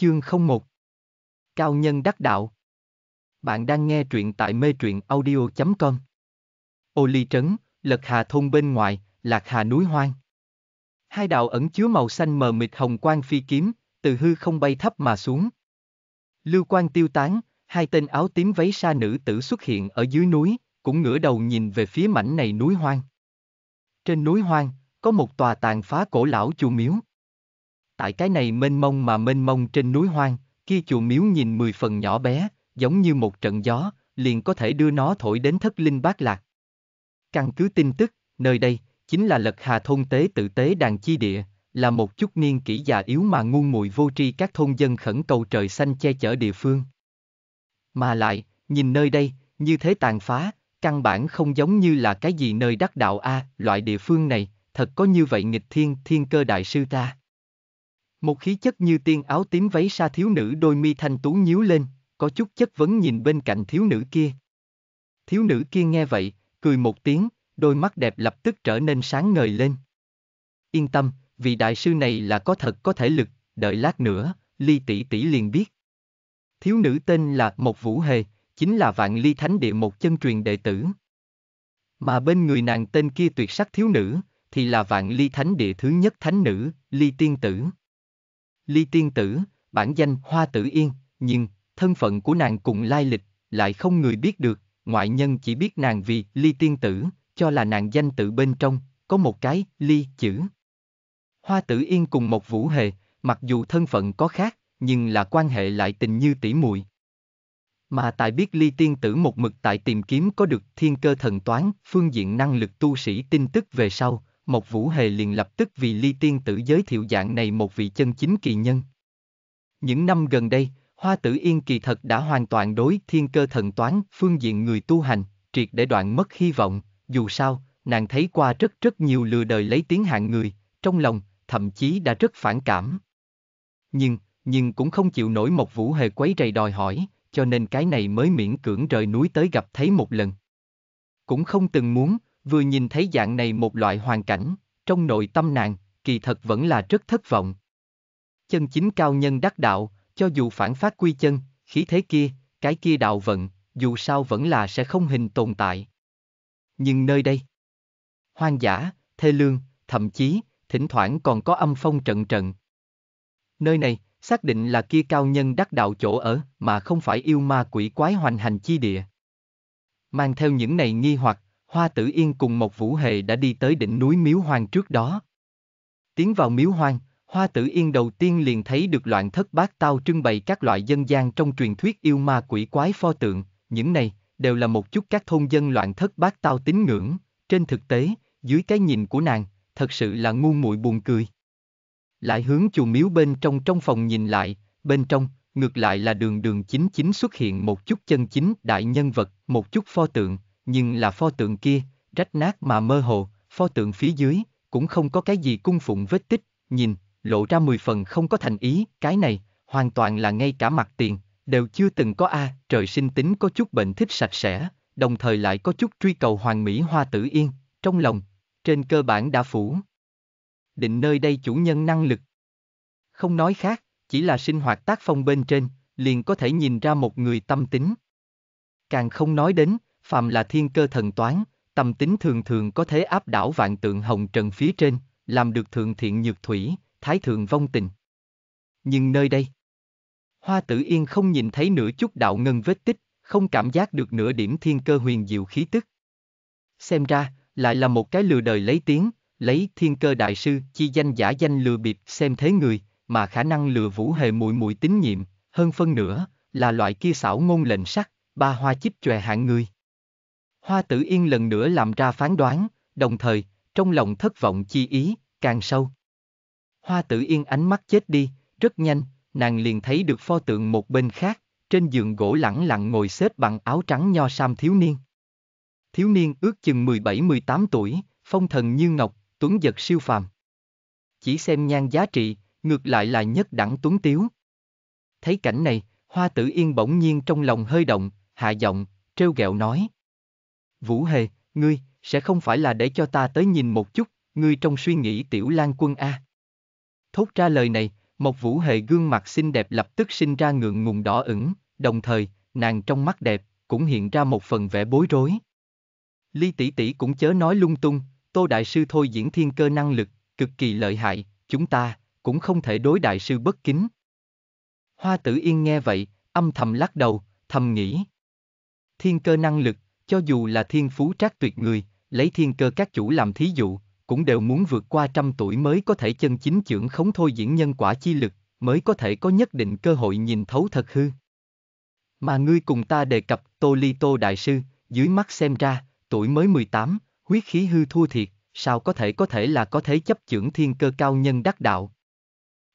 Chương 01 Cao nhân đắc đạo Bạn đang nghe truyện tại mê truyện audio.com Ô ly trấn, lật hà thôn bên ngoài, lạc hà núi hoang Hai đạo ẩn chứa màu xanh mờ mịt hồng quang phi kiếm, từ hư không bay thấp mà xuống Lưu quang tiêu tán, hai tên áo tím váy sa nữ tử xuất hiện ở dưới núi, cũng ngửa đầu nhìn về phía mảnh này núi hoang Trên núi hoang, có một tòa tàn phá cổ lão chùa miếu Tại cái này mênh mông mà mênh mông trên núi hoang, kia chùa miếu nhìn mười phần nhỏ bé, giống như một trận gió, liền có thể đưa nó thổi đến thất linh bát lạc. Căn cứ tin tức, nơi đây, chính là lật hà thôn tế tự tế đàn chi địa, là một chút niên kỷ già yếu mà ngu muội vô tri các thôn dân khẩn cầu trời xanh che chở địa phương. Mà lại, nhìn nơi đây, như thế tàn phá, căn bản không giống như là cái gì nơi đắc đạo A, loại địa phương này, thật có như vậy nghịch thiên thiên cơ đại sư ta. Một khí chất như tiên áo tím váy sa thiếu nữ đôi mi thanh tú nhíu lên, có chút chất vấn nhìn bên cạnh thiếu nữ kia. Thiếu nữ kia nghe vậy, cười một tiếng, đôi mắt đẹp lập tức trở nên sáng ngời lên. Yên tâm, vị đại sư này là có thật có thể lực, đợi lát nữa, ly tỷ tỷ liền biết. Thiếu nữ tên là Một Vũ Hề, chính là vạn ly thánh địa một chân truyền đệ tử. Mà bên người nàng tên kia tuyệt sắc thiếu nữ, thì là vạn ly thánh địa thứ nhất thánh nữ, ly tiên tử. Ly Tiên Tử, bản danh Hoa Tử Yên, nhưng, thân phận của nàng cùng lai lịch, lại không người biết được, ngoại nhân chỉ biết nàng vì Ly Tiên Tử, cho là nàng danh tự bên trong, có một cái Ly chữ. Hoa Tử Yên cùng một vũ hề, mặc dù thân phận có khác, nhưng là quan hệ lại tình như tỷ muội. Mà tại biết Ly Tiên Tử một mực tại tìm kiếm có được thiên cơ thần toán, phương diện năng lực tu sĩ tin tức về sau, Mộc Vũ Hề liền lập tức vì ly tiên tử giới thiệu dạng này một vị chân chính kỳ nhân. Những năm gần đây, Hoa Tử Yên kỳ thật đã hoàn toàn đối thiên cơ thần toán phương diện người tu hành, triệt để đoạn mất hy vọng, dù sao, nàng thấy qua rất rất nhiều lừa đời lấy tiếng hạng người, trong lòng, thậm chí đã rất phản cảm. Nhưng, nhưng cũng không chịu nổi một vũ hề quấy rầy đòi hỏi, cho nên cái này mới miễn cưỡng rời núi tới gặp thấy một lần. Cũng không từng muốn, vừa nhìn thấy dạng này một loại hoàn cảnh, trong nội tâm nàng, kỳ thật vẫn là rất thất vọng. Chân chính cao nhân đắc đạo, cho dù phản phát quy chân, khí thế kia, cái kia đạo vận, dù sao vẫn là sẽ không hình tồn tại. Nhưng nơi đây, hoang dã, thê lương, thậm chí, thỉnh thoảng còn có âm phong trận trận. Nơi này, xác định là kia cao nhân đắc đạo chỗ ở, mà không phải yêu ma quỷ quái hoành hành chi địa. Mang theo những này nghi hoặc, Hoa Tử Yên cùng Mộc Vũ Hề đã đi tới đỉnh núi Miếu Hoang trước đó. Tiến vào Miếu Hoang, Hoa Tử Yên đầu tiên liền thấy được loạn thất bát tao trưng bày các loại dân gian trong truyền thuyết yêu ma quỷ quái pho tượng, những này đều là một chút các thôn dân loạn thất bát tao tín ngưỡng, trên thực tế, dưới cái nhìn của nàng, thật sự là ngu muội buồn cười. Lại hướng chùa miếu bên trong trong phòng nhìn lại, bên trong, ngược lại là đường đường chính chính xuất hiện một chút chân chính đại nhân vật, một chút pho tượng, nhưng là pho tượng kia, rách nát mà mơ hồ, pho tượng phía dưới, cũng không có cái gì cung phụng vết tích, nhìn, lộ ra mười phần không có thành ý, cái này, hoàn toàn là ngay cả mặt tiền, đều chưa từng có a, trời sinh tính có chút bệnh thích sạch sẽ, đồng thời lại có chút truy cầu hoàng mỹ hoa tử yên, trong lòng, trên cơ bản đã phủ. Định nơi đây chủ nhân năng lực. Không nói khác, chỉ là sinh hoạt tác phong bên trên, liền có thể nhìn ra một người tâm tính. Càng không nói đến, phàm là thiên cơ thần toán, tâm tính thường thường có thể áp đảo vạn tượng hồng trần phía trên, làm được thượng thiện nhược thủy, thái thượng vong tình. Nhưng nơi đây, Hoa Tử Yên không nhìn thấy nửa chút đạo ngân vết tích, không cảm giác được nửa điểm thiên cơ huyền diệu khí tức. Xem ra, lại là một cái lừa đời lấy tiếng, lấy thiên cơ đại sư chi danh giả danh lừa bịp xem thế người, mà khả năng lừa vũ hề muội muội tín nhiệm, hơn phân nữa, là loại kia xảo ngôn lệnh sắc, ba hoa chích chòe hạng người. Hoa tử yên lần nữa làm ra phán đoán, đồng thời, trong lòng thất vọng chi ý, càng sâu. Hoa tử yên ánh mắt chết đi, rất nhanh, nàng liền thấy được pho tượng một bên khác, trên giường gỗ lẳng lặng ngồi xếp bằng áo trắng nho sam thiếu niên. Thiếu niên ước chừng 17-18 tuổi, phong thần như ngọc, tuấn giật siêu phàm. Chỉ xem nhan giá trị, ngược lại là nhất đẳng tuấn tiếu. Thấy cảnh này, hoa tử yên bỗng nhiên trong lòng hơi động, hạ giọng, trêu ghẹo nói, Vũ Hề, ngươi, sẽ không phải là để cho ta tới nhìn một chút, ngươi trong suy nghĩ tiểu lan quân a. Thốt ra lời này, một Vũ Hề gương mặt xinh đẹp lập tức sinh ra ngượng ngùng đỏ ửng, đồng thời, nàng trong mắt đẹp, cũng hiện ra một phần vẻ bối rối. Ly tỷ tỷ cũng chớ nói lung tung, Tô Đại Sư thôi diễn thiên cơ năng lực, cực kỳ lợi hại, chúng ta, cũng không thể đối Đại Sư bất kính. Hoa tử yên nghe vậy, âm thầm lắc đầu, thầm nghĩ. Thiên cơ năng lực, cho dù là thiên phú trác tuyệt người, lấy thiên cơ các chủ làm thí dụ, cũng đều muốn vượt qua trăm tuổi mới có thể chân chính trưởng khống thôi diễn nhân quả chi lực, mới có thể có nhất định cơ hội nhìn thấu thật hư. Mà ngươi cùng ta đề cập Tô Ly Tô Đại Sư, dưới mắt xem ra, tuổi mới 18, huyết khí hư thua thiệt, sao có thể có thể là có thể chấp trưởng thiên cơ cao nhân đắc đạo.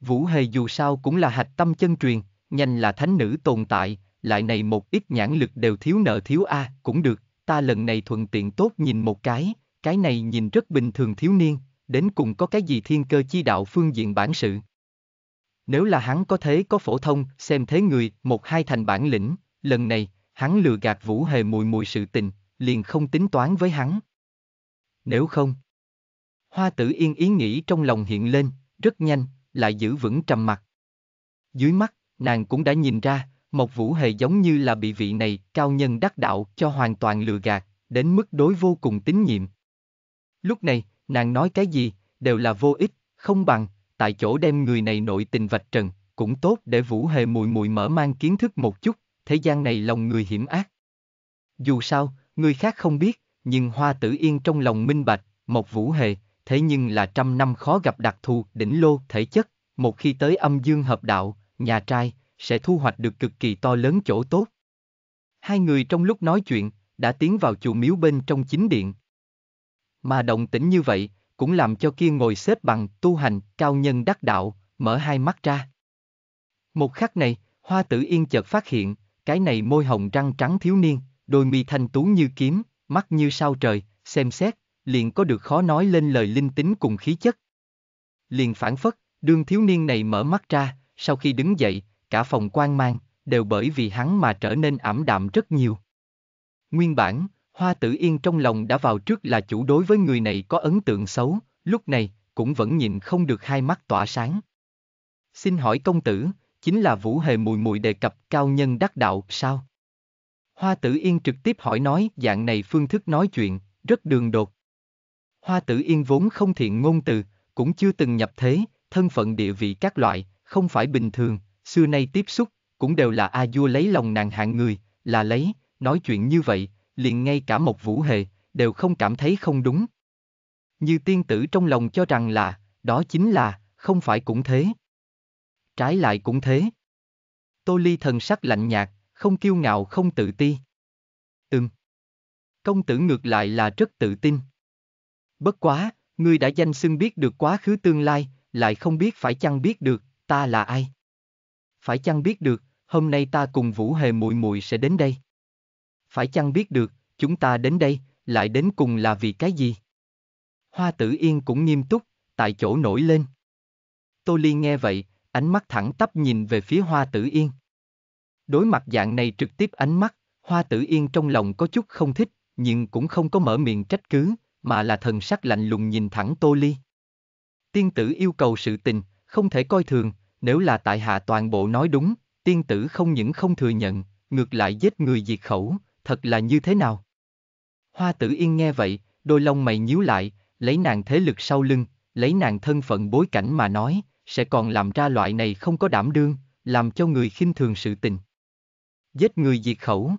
Vũ Hề dù sao cũng là hạch tâm chân truyền, nhanh là thánh nữ tồn tại, lại này một ít nhãn lực đều thiếu nợ thiếu a, à, cũng được, ta lần này thuận tiện tốt nhìn một cái, cái này nhìn rất bình thường thiếu niên, đến cùng có cái gì thiên cơ chi đạo phương diện bản sự. Nếu là hắn có thế có phổ thông, xem thế người, một hai thành bản lĩnh, lần này, hắn lừa gạt vũ hề mùi mùi sự tình, liền không tính toán với hắn. Nếu không, hoa tử yên ý nghĩ trong lòng hiện lên, rất nhanh, lại giữ vững trầm mặt. Dưới mắt, nàng cũng đã nhìn ra, Mộc Vũ Hề giống như là bị vị này cao nhân đắc đạo cho hoàn toàn lừa gạt, đến mức đối vô cùng tín nhiệm. Lúc này, nàng nói cái gì, đều là vô ích, không bằng, tại chỗ đem người này nội tình vạch trần, cũng tốt để Vũ Hề mùi mùi mở mang kiến thức một chút, thế gian này lòng người hiểm ác. Dù sao, người khác không biết, nhưng Hoa Tử Yên trong lòng minh bạch, một Vũ Hề, thế nhưng là trăm năm khó gặp đặc thù đỉnh lô thể chất, một khi tới âm dương hợp đạo, nhà trai, sẽ thu hoạch được cực kỳ to lớn chỗ tốt. Hai người trong lúc nói chuyện, đã tiến vào chùa miếu bên trong chính điện. Mà động tĩnh như vậy, cũng làm cho kia ngồi xếp bằng tu hành cao nhân đắc đạo, mở hai mắt ra. Một khắc này, hoa tử yên chợt phát hiện, cái này môi hồng răng trắng thiếu niên, đôi mi thanh tú như kiếm, mắt như sao trời, xem xét, liền có được khó nói lên lời linh tính cùng khí chất. Liền phản phất, đương thiếu niên này mở mắt ra, sau khi đứng dậy, cả phòng quan mang, đều bởi vì hắn mà trở nên ảm đạm rất nhiều. Nguyên bản, Hoa Tử Yên trong lòng đã vào trước là chủ đối với người này có ấn tượng xấu, lúc này, cũng vẫn nhìn không được hai mắt tỏa sáng. Xin hỏi công tử, chính là Vũ Hề mùi mùi đề cập cao nhân đắc đạo, sao? Hoa Tử Yên trực tiếp hỏi nói dạng này phương thức nói chuyện, rất đường đột. Hoa Tử Yên vốn không thiện ngôn từ, cũng chưa từng nhập thế, thân phận địa vị các loại, không phải bình thường, xưa nay tiếp xúc, cũng đều là A Dua lấy lòng nàng hạng người, là lấy, nói chuyện như vậy, liền ngay cả một vũ hề, đều không cảm thấy không đúng. Như tiên tử trong lòng cho rằng là, đó chính là, không phải cũng thế. Trái lại cũng thế. Tô Ly thần sắc lạnh nhạt, không kiêu ngạo không tự ti. Ừm. Công tử ngược lại là rất tự tin. Bất quá, ngươi đã danh xưng biết được quá khứ tương lai, lại không biết phải chăng biết được, ta là ai phải chăng biết được, hôm nay ta cùng Vũ Hề Mùi Mùi sẽ đến đây? Phải chăng biết được, chúng ta đến đây, lại đến cùng là vì cái gì? Hoa tử yên cũng nghiêm túc, tại chỗ nổi lên. Tô Ly nghe vậy, ánh mắt thẳng tắp nhìn về phía hoa tử yên. Đối mặt dạng này trực tiếp ánh mắt, hoa tử yên trong lòng có chút không thích, nhưng cũng không có mở miệng trách cứ, mà là thần sắc lạnh lùng nhìn thẳng Tô Ly. Tiên tử yêu cầu sự tình, không thể coi thường, nếu là tại hạ toàn bộ nói đúng, tiên tử không những không thừa nhận, ngược lại giết người diệt khẩu, thật là như thế nào? Hoa tử yên nghe vậy, đôi lông mày nhíu lại, lấy nàng thế lực sau lưng, lấy nàng thân phận bối cảnh mà nói, sẽ còn làm ra loại này không có đảm đương, làm cho người khinh thường sự tình. Giết người diệt khẩu.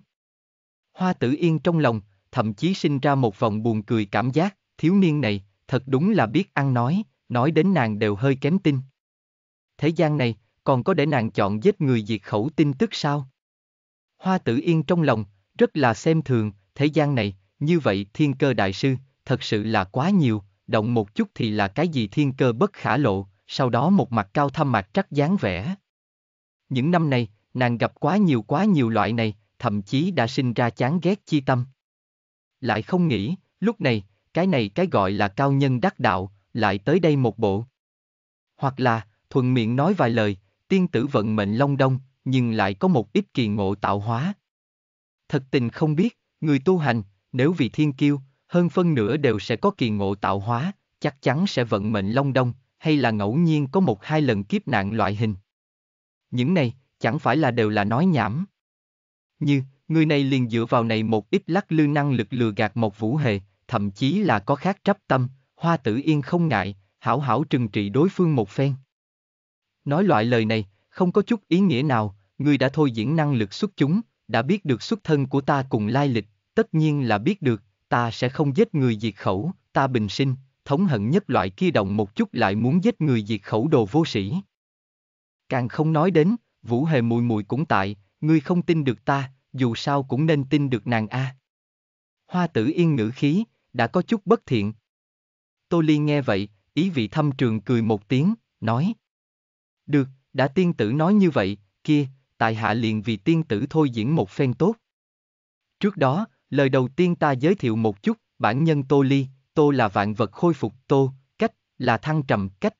Hoa tử yên trong lòng, thậm chí sinh ra một vòng buồn cười cảm giác, thiếu niên này, thật đúng là biết ăn nói, nói đến nàng đều hơi kém tin thế gian này, còn có để nàng chọn giết người diệt khẩu tin tức sao? Hoa tử yên trong lòng, rất là xem thường, thế gian này, như vậy thiên cơ đại sư, thật sự là quá nhiều, động một chút thì là cái gì thiên cơ bất khả lộ, sau đó một mặt cao thâm mặt trắc dáng vẻ. Những năm này, nàng gặp quá nhiều quá nhiều loại này, thậm chí đã sinh ra chán ghét chi tâm. Lại không nghĩ, lúc này, cái này cái gọi là cao nhân đắc đạo, lại tới đây một bộ. Hoặc là, thuần miệng nói vài lời, tiên tử vận mệnh long đông, nhưng lại có một ít kỳ ngộ tạo hóa. Thật tình không biết, người tu hành, nếu vì thiên kiêu, hơn phân nửa đều sẽ có kỳ ngộ tạo hóa, chắc chắn sẽ vận mệnh long đông, hay là ngẫu nhiên có một hai lần kiếp nạn loại hình. Những này, chẳng phải là đều là nói nhảm. Như, người này liền dựa vào này một ít lắc lư năng lực lừa gạt một vũ hệ, thậm chí là có khác trắp tâm, hoa tử yên không ngại, hảo hảo trừng trị đối phương một phen. Nói loại lời này, không có chút ý nghĩa nào, ngươi đã thôi diễn năng lực xuất chúng, đã biết được xuất thân của ta cùng lai lịch, tất nhiên là biết được, ta sẽ không giết người diệt khẩu, ta bình sinh, thống hận nhất loại kia động một chút lại muốn giết người diệt khẩu đồ vô sĩ. Càng không nói đến, vũ hề mùi mùi cũng tại, ngươi không tin được ta, dù sao cũng nên tin được nàng a. Hoa tử yên ngữ khí, đã có chút bất thiện. Tô Ly nghe vậy, ý vị thâm trường cười một tiếng, nói. Được, đã tiên tử nói như vậy, kia, tại hạ liền vì tiên tử thôi diễn một phen tốt. Trước đó, lời đầu tiên ta giới thiệu một chút, bản nhân Tô Ly, Tô là vạn vật khôi phục Tô, cách, là thăng trầm cách.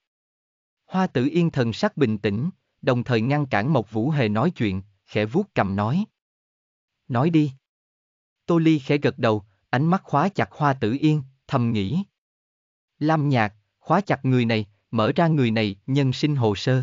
Hoa tử yên thần sắc bình tĩnh, đồng thời ngăn cản Mộc Vũ Hề nói chuyện, khẽ vuốt cầm nói. Nói đi. Tô Ly khẽ gật đầu, ánh mắt khóa chặt hoa tử yên, thầm nghĩ. Lam nhạc, khóa chặt người này, mở ra người này, nhân sinh hồ sơ.